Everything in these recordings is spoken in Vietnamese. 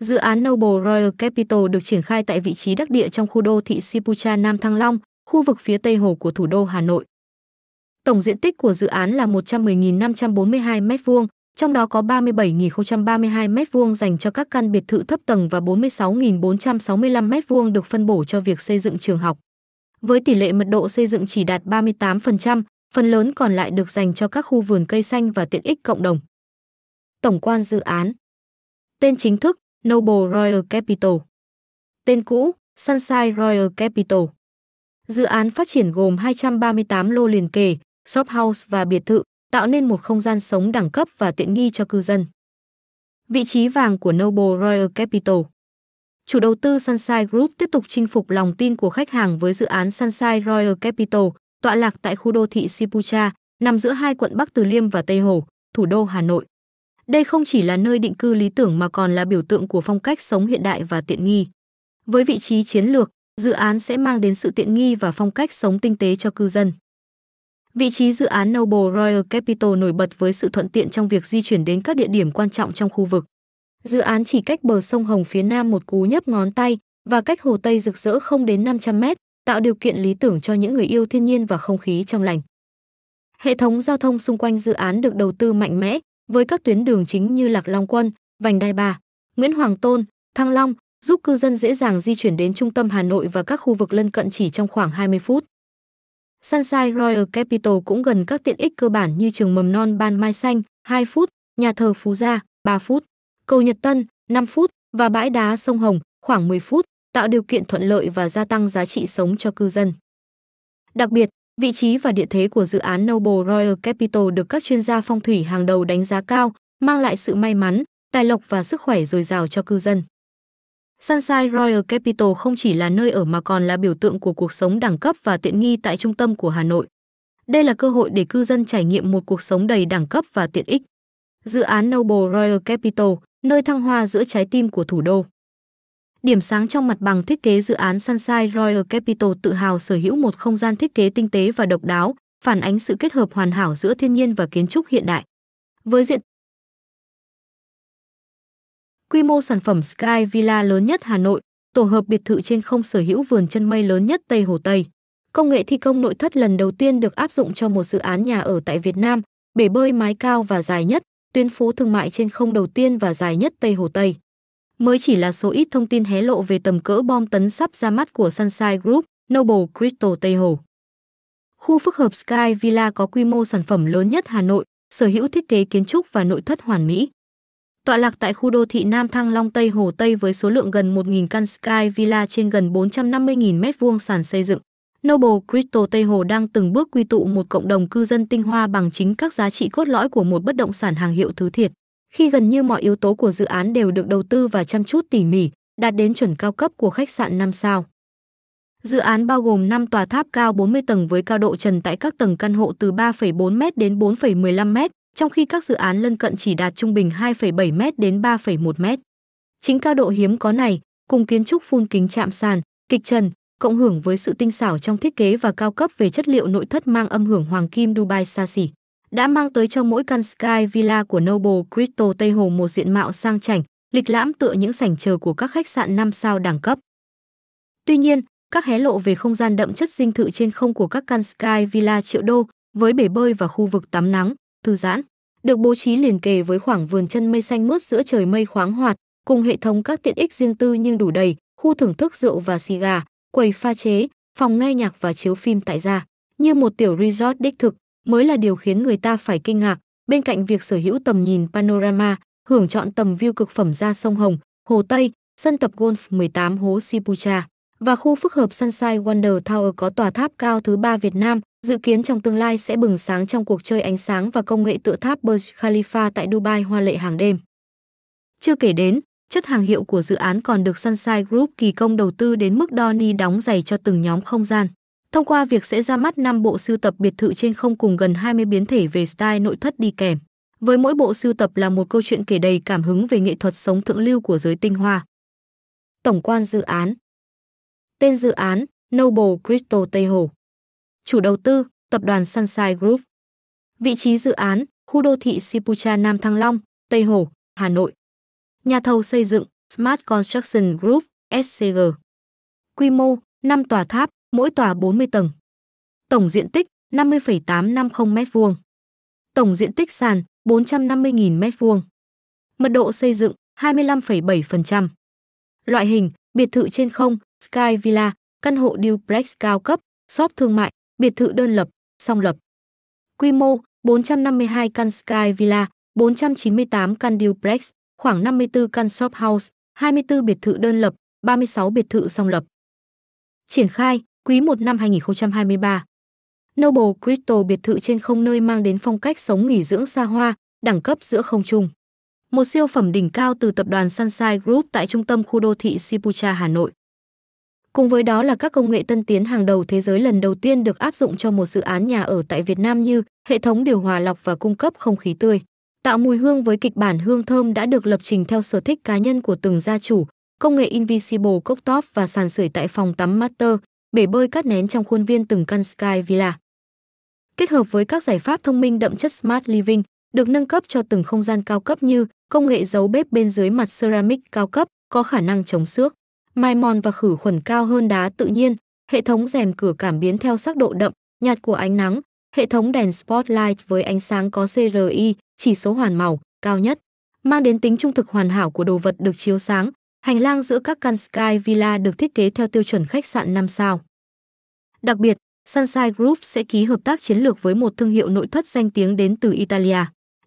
Dự án Noble Royal Capital được triển khai tại vị trí đắc địa trong khu đô thị Sipucha Nam Thăng Long, khu vực phía Tây Hồ của thủ đô Hà Nội. Tổng diện tích của dự án là 110.542 m2, trong đó có 37.032 m2 dành cho các căn biệt thự thấp tầng và 46.465 m2 được phân bổ cho việc xây dựng trường học. Với tỷ lệ mật độ xây dựng chỉ đạt 38%, phần lớn còn lại được dành cho các khu vườn cây xanh và tiện ích cộng đồng. Tổng quan dự án Tên chính thức Noble Royal Capital. Tên cũ, Sunshine Royal Capital. Dự án phát triển gồm 238 lô liền kề, shop house và biệt thự, tạo nên một không gian sống đẳng cấp và tiện nghi cho cư dân. Vị trí vàng của Noble Royal Capital. Chủ đầu tư Sunshine Group tiếp tục chinh phục lòng tin của khách hàng với dự án Sunshine Royal Capital, tọa lạc tại khu đô thị Sipucha, nằm giữa hai quận Bắc Từ Liêm và Tây Hồ, thủ đô Hà Nội. Đây không chỉ là nơi định cư lý tưởng mà còn là biểu tượng của phong cách sống hiện đại và tiện nghi. Với vị trí chiến lược, dự án sẽ mang đến sự tiện nghi và phong cách sống tinh tế cho cư dân. Vị trí dự án Noble Royal Capital nổi bật với sự thuận tiện trong việc di chuyển đến các địa điểm quan trọng trong khu vực. Dự án chỉ cách bờ sông Hồng phía nam một cú nhấp ngón tay và cách hồ Tây rực rỡ không đến 500 mét, tạo điều kiện lý tưởng cho những người yêu thiên nhiên và không khí trong lành. Hệ thống giao thông xung quanh dự án được đầu tư mạnh mẽ, với các tuyến đường chính như Lạc Long Quân, Vành Đai Ba, Nguyễn Hoàng Tôn, Thăng Long, giúp cư dân dễ dàng di chuyển đến trung tâm Hà Nội và các khu vực lân cận chỉ trong khoảng 20 phút. Sunshine Royal Capital cũng gần các tiện ích cơ bản như trường mầm non Ban Mai Xanh 2 phút, nhà thờ Phú Gia 3 phút, cầu Nhật Tân 5 phút và bãi đá sông Hồng khoảng 10 phút, tạo điều kiện thuận lợi và gia tăng giá trị sống cho cư dân. Đặc biệt, Vị trí và địa thế của dự án Noble Royal Capital được các chuyên gia phong thủy hàng đầu đánh giá cao, mang lại sự may mắn, tài lộc và sức khỏe dồi dào cho cư dân. Sunshine Royal Capital không chỉ là nơi ở mà còn là biểu tượng của cuộc sống đẳng cấp và tiện nghi tại trung tâm của Hà Nội. Đây là cơ hội để cư dân trải nghiệm một cuộc sống đầy đẳng cấp và tiện ích. Dự án Noble Royal Capital, nơi thăng hoa giữa trái tim của thủ đô. Điểm sáng trong mặt bằng thiết kế dự án Sunshine Royal Capital tự hào sở hữu một không gian thiết kế tinh tế và độc đáo, phản ánh sự kết hợp hoàn hảo giữa thiên nhiên và kiến trúc hiện đại. Với diện quy mô sản phẩm Sky Villa lớn nhất Hà Nội, tổ hợp biệt thự trên không sở hữu vườn chân mây lớn nhất Tây Hồ Tây. Công nghệ thi công nội thất lần đầu tiên được áp dụng cho một dự án nhà ở tại Việt Nam, bể bơi mái cao và dài nhất, tuyến phố thương mại trên không đầu tiên và dài nhất Tây Hồ Tây mới chỉ là số ít thông tin hé lộ về tầm cỡ bom tấn sắp ra mắt của Sunshine Group, Noble Crystal Tây Hồ. Khu phức hợp Sky Villa có quy mô sản phẩm lớn nhất Hà Nội, sở hữu thiết kế kiến trúc và nội thất hoàn mỹ. Tọa lạc tại khu đô thị Nam Thăng Long Tây Hồ Tây với số lượng gần 1.000 căn Sky Villa trên gần 450.000 m2 sàn xây dựng, Noble Crystal Tây Hồ đang từng bước quy tụ một cộng đồng cư dân tinh hoa bằng chính các giá trị cốt lõi của một bất động sản hàng hiệu thứ thiệt khi gần như mọi yếu tố của dự án đều được đầu tư và chăm chút tỉ mỉ, đạt đến chuẩn cao cấp của khách sạn 5 sao. Dự án bao gồm 5 tòa tháp cao 40 tầng với cao độ trần tại các tầng căn hộ từ 3,4m đến 4,15m, trong khi các dự án lân cận chỉ đạt trung bình 2,7m đến 3,1m. Chính cao độ hiếm có này, cùng kiến trúc phun kính chạm sàn, kịch trần, cộng hưởng với sự tinh xảo trong thiết kế và cao cấp về chất liệu nội thất mang âm hưởng hoàng kim Dubai xa xỉ đã mang tới cho mỗi căn Sky Villa của Noble Crypto Tây Hồ một diện mạo sang chảnh, lịch lãm tựa những sảnh chờ của các khách sạn 5 sao đẳng cấp. Tuy nhiên, các hé lộ về không gian đậm chất dinh thự trên không của các căn Sky Villa triệu đô với bể bơi và khu vực tắm nắng, thư giãn, được bố trí liền kề với khoảng vườn chân mây xanh mướt giữa trời mây khoáng hoạt, cùng hệ thống các tiện ích riêng tư nhưng đủ đầy, khu thưởng thức rượu và xì gà, quầy pha chế, phòng nghe nhạc và chiếu phim tại gia, như một tiểu resort đích thực mới là điều khiến người ta phải kinh ngạc. Bên cạnh việc sở hữu tầm nhìn panorama, hưởng chọn tầm view cực phẩm ra sông Hồng, Hồ Tây, sân tập golf 18 hố Sipucha và khu phức hợp Sunshine Wonder Tower có tòa tháp cao thứ ba Việt Nam, dự kiến trong tương lai sẽ bừng sáng trong cuộc chơi ánh sáng và công nghệ tựa tháp Burj Khalifa tại Dubai hoa lệ hàng đêm. Chưa kể đến, chất hàng hiệu của dự án còn được Sunshine Group kỳ công đầu tư đến mức Donny đóng giày cho từng nhóm không gian thông qua việc sẽ ra mắt 5 bộ sưu tập biệt thự trên không cùng gần 20 biến thể về style nội thất đi kèm. Với mỗi bộ sưu tập là một câu chuyện kể đầy cảm hứng về nghệ thuật sống thượng lưu của giới tinh hoa. Tổng quan dự án Tên dự án Noble Crystal Tây Hồ Chủ đầu tư Tập đoàn Sunshine Group Vị trí dự án Khu đô thị Sipucha Nam Thăng Long, Tây Hồ, Hà Nội Nhà thầu xây dựng Smart Construction Group SCG Quy mô 5 tòa tháp mỗi tòa 40 tầng. Tổng diện tích 50,850 m2. Tổng diện tích sàn 450.000 m2. Mật độ xây dựng 25,7%. Loại hình biệt thự trên không, Sky Villa, căn hộ duplex cao cấp, shop thương mại, biệt thự đơn lập, song lập. Quy mô 452 căn Sky Villa, 498 căn duplex, khoảng 54 căn shop house, 24 biệt thự đơn lập, 36 biệt thự song lập. Triển khai quý 1 năm 2023. Noble Crypto biệt thự trên không nơi mang đến phong cách sống nghỉ dưỡng xa hoa, đẳng cấp giữa không trung. Một siêu phẩm đỉnh cao từ tập đoàn Sunshine Group tại trung tâm khu đô thị Sipucha, Hà Nội. Cùng với đó là các công nghệ tân tiến hàng đầu thế giới lần đầu tiên được áp dụng cho một dự án nhà ở tại Việt Nam như hệ thống điều hòa lọc và cung cấp không khí tươi, tạo mùi hương với kịch bản hương thơm đã được lập trình theo sở thích cá nhân của từng gia chủ, công nghệ Invisible cooktop và sàn sưởi tại phòng tắm master, bể bơi cát nén trong khuôn viên từng căn Sky Villa. Kết hợp với các giải pháp thông minh đậm chất Smart Living, được nâng cấp cho từng không gian cao cấp như công nghệ giấu bếp bên dưới mặt ceramic cao cấp có khả năng chống xước, mai mòn và khử khuẩn cao hơn đá tự nhiên, hệ thống rèm cửa cảm biến theo sắc độ đậm, nhạt của ánh nắng, hệ thống đèn spotlight với ánh sáng có CRI, chỉ số hoàn màu, cao nhất, mang đến tính trung thực hoàn hảo của đồ vật được chiếu sáng. Hành lang giữa các căn Sky Villa được thiết kế theo tiêu chuẩn khách sạn 5 sao. Đặc biệt, Sunshine Group sẽ ký hợp tác chiến lược với một thương hiệu nội thất danh tiếng đến từ Italia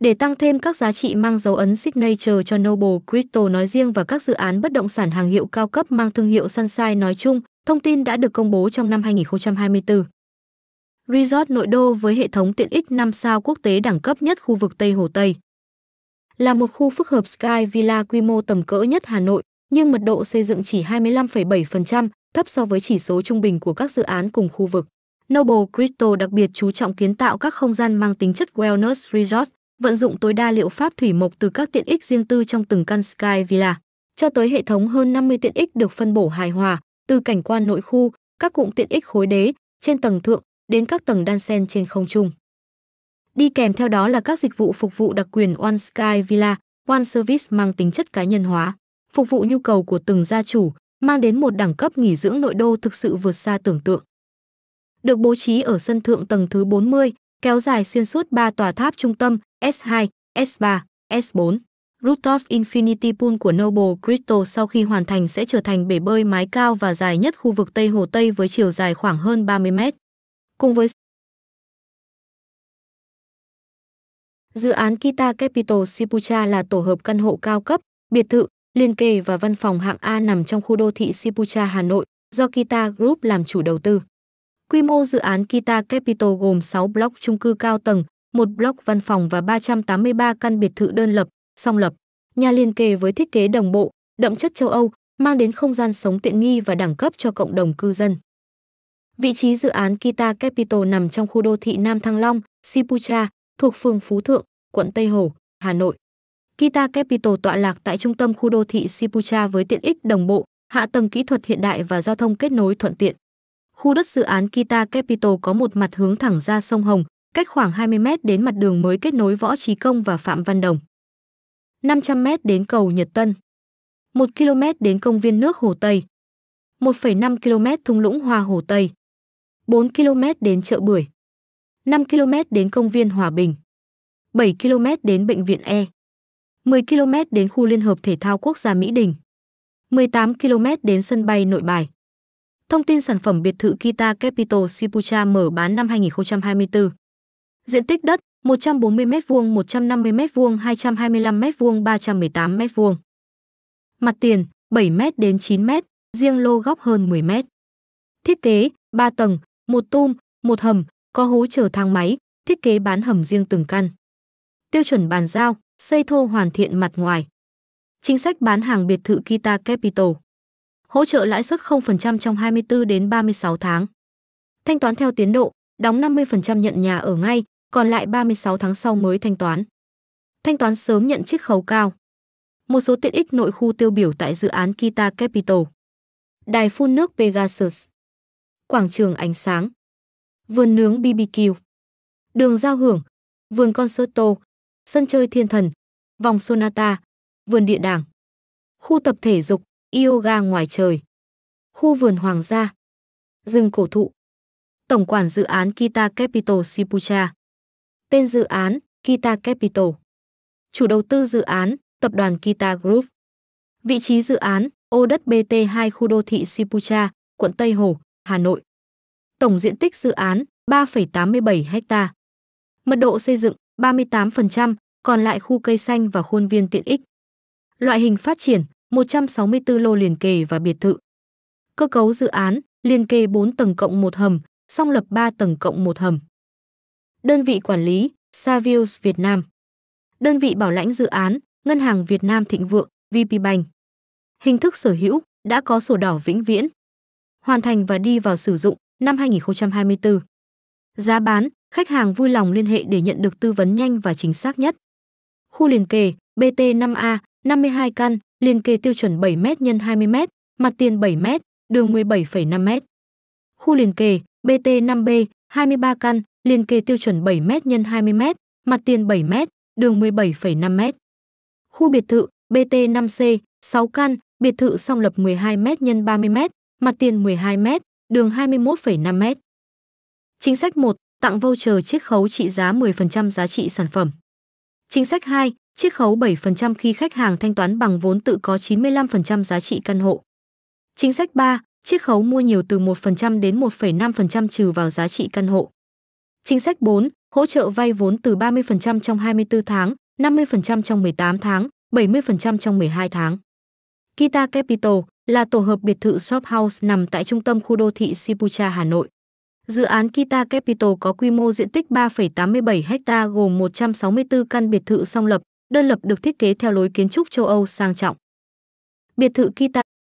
để tăng thêm các giá trị mang dấu ấn signature cho Noble Crypto nói riêng và các dự án bất động sản hàng hiệu cao cấp mang thương hiệu Sunshine nói chung. Thông tin đã được công bố trong năm 2024. Resort nội đô với hệ thống tiện ích 5 sao quốc tế đẳng cấp nhất khu vực Tây Hồ Tây. Là một khu phức hợp Sky Villa quy mô tầm cỡ nhất Hà Nội, nhưng mật độ xây dựng chỉ 25,7%, thấp so với chỉ số trung bình của các dự án cùng khu vực. Noble Crypto đặc biệt chú trọng kiến tạo các không gian mang tính chất wellness resort, vận dụng tối đa liệu pháp thủy mộc từ các tiện ích riêng tư trong từng căn Sky Villa, cho tới hệ thống hơn 50 tiện ích được phân bổ hài hòa, từ cảnh quan nội khu, các cụm tiện ích khối đế, trên tầng thượng, đến các tầng đan sen trên không trung. Đi kèm theo đó là các dịch vụ phục vụ đặc quyền One Sky Villa, One Service mang tính chất cá nhân hóa, phục vụ nhu cầu của từng gia chủ, mang đến một đẳng cấp nghỉ dưỡng nội đô thực sự vượt xa tưởng tượng. Được bố trí ở sân thượng tầng thứ 40, kéo dài xuyên suốt 3 tòa tháp trung tâm S2, S3, S4. Rooftop Infinity Pool của Noble Crystal sau khi hoàn thành sẽ trở thành bể bơi mái cao và dài nhất khu vực Tây Hồ Tây với chiều dài khoảng hơn 30 mét. Cùng với Dự án Kita Capital Sipucha là tổ hợp căn hộ cao cấp, biệt thự, Liên kề và văn phòng hạng A nằm trong khu đô thị Sipucha Hà Nội do Kita Group làm chủ đầu tư. Quy mô dự án Kita Capital gồm 6 block chung cư cao tầng, một block văn phòng và 383 căn biệt thự đơn lập, song lập. Nhà liên kề với thiết kế đồng bộ, đậm chất châu Âu, mang đến không gian sống tiện nghi và đẳng cấp cho cộng đồng cư dân. Vị trí dự án Kita Capital nằm trong khu đô thị Nam Thăng Long, Sipucha, thuộc phường Phú Thượng, quận Tây Hồ, Hà Nội. Kita Capital tọa lạc tại trung tâm khu đô thị Sipucha với tiện ích đồng bộ, hạ tầng kỹ thuật hiện đại và giao thông kết nối thuận tiện. Khu đất dự án Kita Capital có một mặt hướng thẳng ra sông Hồng, cách khoảng 20 m đến mặt đường mới kết nối Võ Trí Công và Phạm Văn Đồng. 500 m đến cầu Nhật Tân. 1 km đến công viên nước Hồ Tây. 1,5 km thung lũng Hoa Hồ Tây. 4 km đến chợ Bưởi. 5 km đến công viên Hòa Bình. 7 km đến bệnh viện E. 10 km đến khu Liên hợp Thể thao Quốc gia Mỹ Đình, 18 km đến sân bay Nội Bài. Thông tin sản phẩm biệt thự Kita Capital Sipucha mở bán năm 2024. Diện tích đất 140 m2, 150 m2, 225 m2, 318 m2. Mặt tiền 7 m đến 9 m, riêng lô góc hơn 10 m. Thiết kế 3 tầng, một tum, một hầm, có hố chờ thang máy, thiết kế bán hầm riêng từng căn. Tiêu chuẩn bàn giao xây thô hoàn thiện mặt ngoài. Chính sách bán hàng biệt thự Kita Capital. Hỗ trợ lãi suất 0% trong 24 đến 36 tháng. Thanh toán theo tiến độ, đóng 50% nhận nhà ở ngay, còn lại 36 tháng sau mới thanh toán. Thanh toán sớm nhận chiết khấu cao. Một số tiện ích nội khu tiêu biểu tại dự án Kita Capital. Đài phun nước Pegasus. Quảng trường ánh sáng. Vườn nướng BBQ. Đường giao hưởng. Vườn concerto sân chơi thiên thần, vòng sonata, vườn địa đàng, khu tập thể dục, yoga ngoài trời, khu vườn hoàng gia, rừng cổ thụ. Tổng quản dự án Kita Capital Sipucha. Tên dự án Kita Capital. Chủ đầu tư dự án Tập đoàn Kita Group. Vị trí dự án ô đất BT2 khu đô thị Sipucha, quận Tây Hồ, Hà Nội. Tổng diện tích dự án 3,87 ha. Mật độ xây dựng 38%, còn lại khu cây xanh và khuôn viên tiện ích. Loại hình phát triển 164 lô liền kề và biệt thự. Cơ cấu dự án liền kề 4 tầng cộng một hầm, song lập 3 tầng cộng một hầm. Đơn vị quản lý Savills Việt Nam. Đơn vị bảo lãnh dự án Ngân hàng Việt Nam Thịnh Vượng VPBank. Hình thức sở hữu đã có sổ đỏ vĩnh viễn. Hoàn thành và đi vào sử dụng năm 2024. Giá bán khách hàng vui lòng liên hệ để nhận được tư vấn nhanh và chính xác nhất. Khu liền kề BT5A 52 căn, liền kề tiêu chuẩn 7m x 20m, mặt tiền 7m, đường 17,5m. Khu liền kề BT5B 23 căn, liền kề tiêu chuẩn 7m x 20m, mặt tiền 7m, đường 17,5m. Khu biệt thự BT5C 6 căn, biệt thự song lập 12m x 30m, mặt tiền 12m, đường 21,5m. Chính sách 1 tặng voucher chiết khấu trị giá 10% giá trị sản phẩm. Chính sách 2, chiết khấu 7% khi khách hàng thanh toán bằng vốn tự có 95% giá trị căn hộ. Chính sách 3, chiết khấu mua nhiều từ 1% đến 1,5% trừ vào giá trị căn hộ. Chính sách 4, hỗ trợ vay vốn từ 30% trong 24 tháng, 50% trong 18 tháng, 70% trong 12 tháng. Kita Capital là tổ hợp biệt thự shop house nằm tại trung tâm khu đô thị Sipucha, Hà Nội. Dự án Kita Capital có quy mô diện tích 3,87 ha gồm 164 căn biệt thự song lập, đơn lập được thiết kế theo lối kiến trúc châu Âu sang trọng. Biệt thự Kita